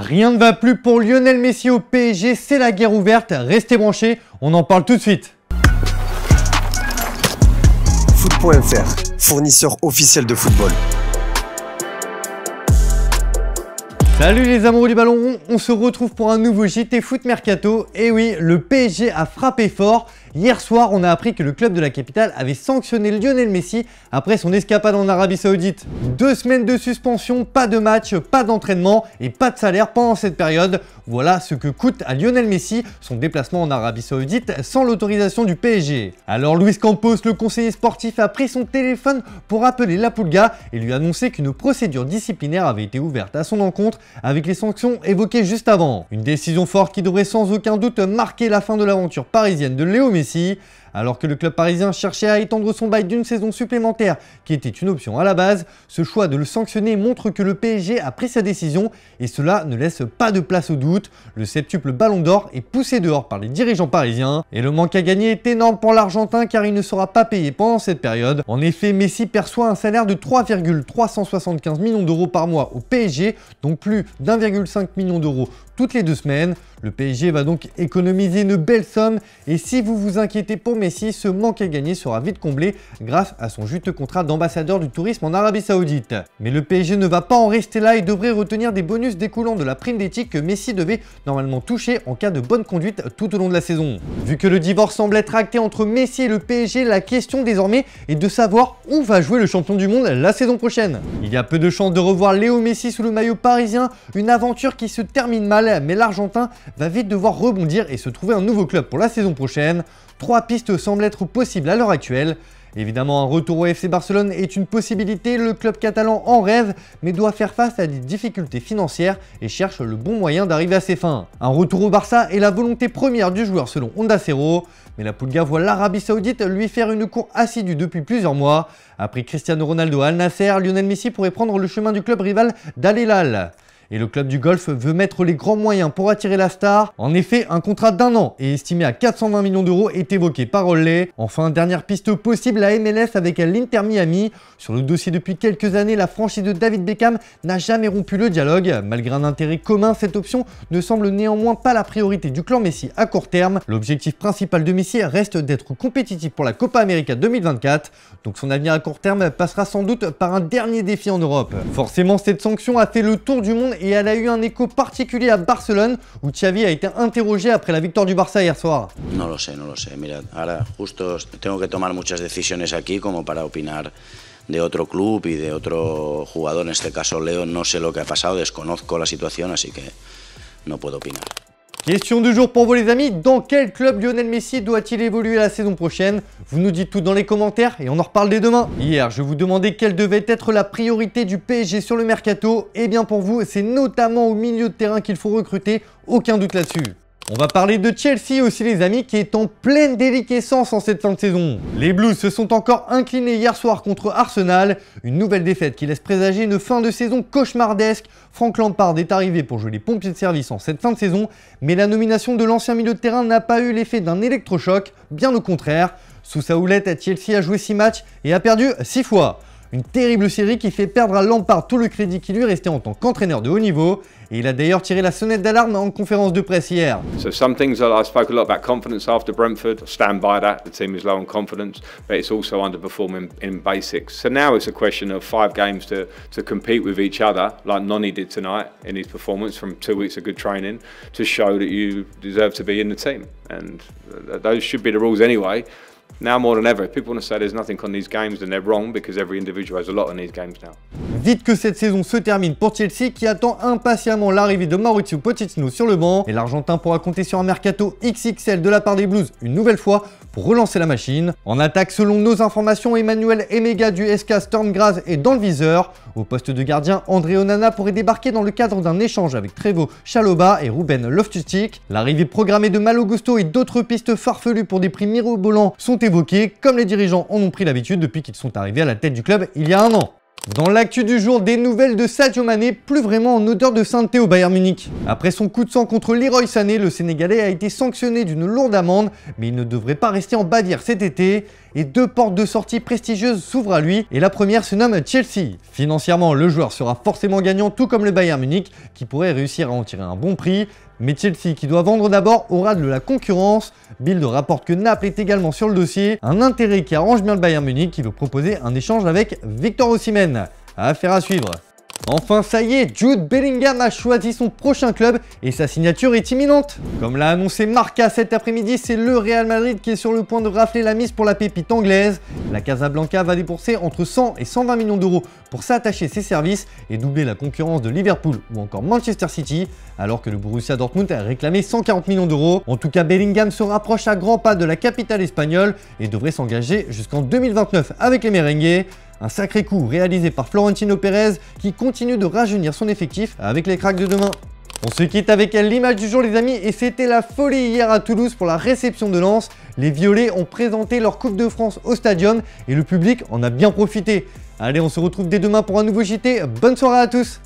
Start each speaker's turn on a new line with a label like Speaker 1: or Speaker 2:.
Speaker 1: Rien ne va plus pour Lionel Messi au PSG, c'est la guerre ouverte, restez branchés, on en parle tout de suite. Foot.fr, fournisseur officiel de football. Salut les amoureux du ballon, rond, on se retrouve pour un nouveau JT Foot Mercato. Et eh oui, le PSG a frappé fort Hier soir, on a appris que le club de la capitale avait sanctionné Lionel Messi après son escapade en Arabie Saoudite. Deux semaines de suspension, pas de match, pas d'entraînement et pas de salaire pendant cette période. Voilà ce que coûte à Lionel Messi son déplacement en Arabie Saoudite sans l'autorisation du PSG. Alors Luis Campos, le conseiller sportif, a pris son téléphone pour appeler la Pulga et lui annoncer qu'une procédure disciplinaire avait été ouverte à son encontre avec les sanctions évoquées juste avant. Une décision forte qui devrait sans aucun doute marquer la fin de l'aventure parisienne de Léo Messi ici alors que le club parisien cherchait à étendre son bail d'une saison supplémentaire, qui était une option à la base, ce choix de le sanctionner montre que le PSG a pris sa décision et cela ne laisse pas de place au doute. Le septuple Ballon d'Or est poussé dehors par les dirigeants parisiens et le manque à gagner est énorme pour l'Argentin car il ne sera pas payé pendant cette période. En effet, Messi perçoit un salaire de 3,375 millions d'euros par mois au PSG, donc plus d'1,5 million d'euros toutes les deux semaines. Le PSG va donc économiser une belle somme et si vous vous inquiétez pour Messi, Messi, ce manque à gagner sera vite comblé grâce à son juste contrat d'ambassadeur du tourisme en Arabie Saoudite. Mais le PSG ne va pas en rester là et devrait retenir des bonus découlant de la prime d'éthique que Messi devait normalement toucher en cas de bonne conduite tout au long de la saison. Vu que le divorce semble être acté entre Messi et le PSG, la question désormais est de savoir où va jouer le champion du monde la saison prochaine. Il y a peu de chances de revoir Léo Messi sous le maillot parisien, une aventure qui se termine mal, mais l'Argentin va vite devoir rebondir et se trouver un nouveau club pour la saison prochaine. Trois pistes semble être possible à l'heure actuelle. Évidemment, un retour au FC Barcelone est une possibilité, le club catalan en rêve, mais doit faire face à des difficultés financières et cherche le bon moyen d'arriver à ses fins. Un retour au Barça est la volonté première du joueur selon Honda Cero, mais la Pulga voit l'Arabie Saoudite lui faire une cour assidue depuis plusieurs mois. Après Cristiano Ronaldo à Al Nasser, Lionel Messi pourrait prendre le chemin du club rival d'Al et le club du golf veut mettre les grands moyens pour attirer la star. En effet, un contrat d'un an et estimé à 420 millions d'euros est évoqué par Olley. Enfin, dernière piste possible, la MLS avec l'Inter Miami. Sur le dossier depuis quelques années, la franchise de David Beckham n'a jamais rompu le dialogue. Malgré un intérêt commun, cette option ne semble néanmoins pas la priorité du clan Messi à court terme. L'objectif principal de Messi reste d'être compétitif pour la Copa América 2024, donc son avenir à court terme passera sans doute par un dernier défi en Europe. Forcément, cette sanction a fait le tour du monde et elle a eu un écho particulier à Barcelone où Xavi a été interrogé après la victoire du Barça hier soir. No lo sé, no lo sé. Mira, ahora justo tengo que tomar muchas decisiones aquí como para opinar de otro club y de otro jugador, en este caso Leo, no sé lo que ha pasado, desconozco la situación, así que no puedo opinar. Question du jour pour vous les amis, dans quel club Lionel Messi doit-il évoluer la saison prochaine Vous nous dites tout dans les commentaires et on en reparle dès demain. Hier, je vous demandais quelle devait être la priorité du PSG sur le mercato. Eh bien pour vous, c'est notamment au milieu de terrain qu'il faut recruter, aucun doute là-dessus. On va parler de Chelsea aussi les amis qui est en pleine déliquescence en cette fin de saison. Les Blues se sont encore inclinés hier soir contre Arsenal, une nouvelle défaite qui laisse présager une fin de saison cauchemardesque. Frank Lampard est arrivé pour jouer les pompiers de service en cette fin de saison, mais la nomination de l'ancien milieu de terrain n'a pas eu l'effet d'un électrochoc, bien au contraire. Sous sa houlette, Chelsea a joué 6 matchs et a perdu 6 fois. Une terrible série qui fait perdre à Lampard tout le crédit qui lui restait en tant qu'entraîneur de haut niveau. Et il a d'ailleurs tiré la sonnette d'alarme en conférence de presse hier. So some things I spoke a lot about confidence after Brentford. Stand by that. The team is low on confidence, but it's also underperforming in basics. So now it's a question of five games to to compete with each other, like Nonny did tonight in his performance from two weeks of good training, to show that you deserve to be in the team. And those should be the rules anyway. Vite que cette saison se termine pour Chelsea qui attend impatiemment l'arrivée de Mauricio Pochettino sur le banc et l'Argentin pourra compter sur un mercato XXL de la part des Blues une nouvelle fois pour relancer la machine. En attaque, selon nos informations, Emmanuel Emega du SK Stormgrass est dans le viseur. Au poste de gardien, André Onana pourrait débarquer dans le cadre d'un échange avec Trevo Chaloba et Ruben Loftustic. L'arrivée programmée de Malo Gusto et d'autres pistes farfelues pour des prix mirobolants sont évoquées, comme les dirigeants en ont pris l'habitude depuis qu'ils sont arrivés à la tête du club il y a un an. Dans l'actu du jour, des nouvelles de Sadio Mané, plus vraiment en odeur de sainteté au Bayern Munich. Après son coup de sang contre Leroy Sané, le Sénégalais a été sanctionné d'une lourde amende, mais il ne devrait pas rester en Bavière cet été, et deux portes de sortie prestigieuses s'ouvrent à lui, et la première se nomme Chelsea. Financièrement, le joueur sera forcément gagnant, tout comme le Bayern Munich, qui pourrait réussir à en tirer un bon prix, mais Chelsea, qui doit vendre d'abord, aura de la concurrence. Bild rapporte que Naples est également sur le dossier, un intérêt qui arrange bien le Bayern Munich qui veut proposer un échange avec Victor Ossimène. Affaire à suivre. Enfin ça y est, Jude Bellingham a choisi son prochain club et sa signature est imminente. Comme l'a annoncé Marca cet après-midi, c'est le Real Madrid qui est sur le point de rafler la mise pour la pépite anglaise. La Casablanca va débourser entre 100 et 120 millions d'euros pour s'attacher ses services et doubler la concurrence de Liverpool ou encore Manchester City, alors que le Borussia Dortmund a réclamé 140 millions d'euros. En tout cas, Bellingham se rapproche à grands pas de la capitale espagnole et devrait s'engager jusqu'en 2029 avec les merengues. Un sacré coup réalisé par Florentino Pérez qui continue de rajeunir son effectif avec les cracks de demain. On se quitte avec l'image du jour les amis et c'était la folie hier à Toulouse pour la réception de Lens. Les Violets ont présenté leur Coupe de France au Stadium et le public en a bien profité. Allez, on se retrouve dès demain pour un nouveau JT. Bonne soirée à tous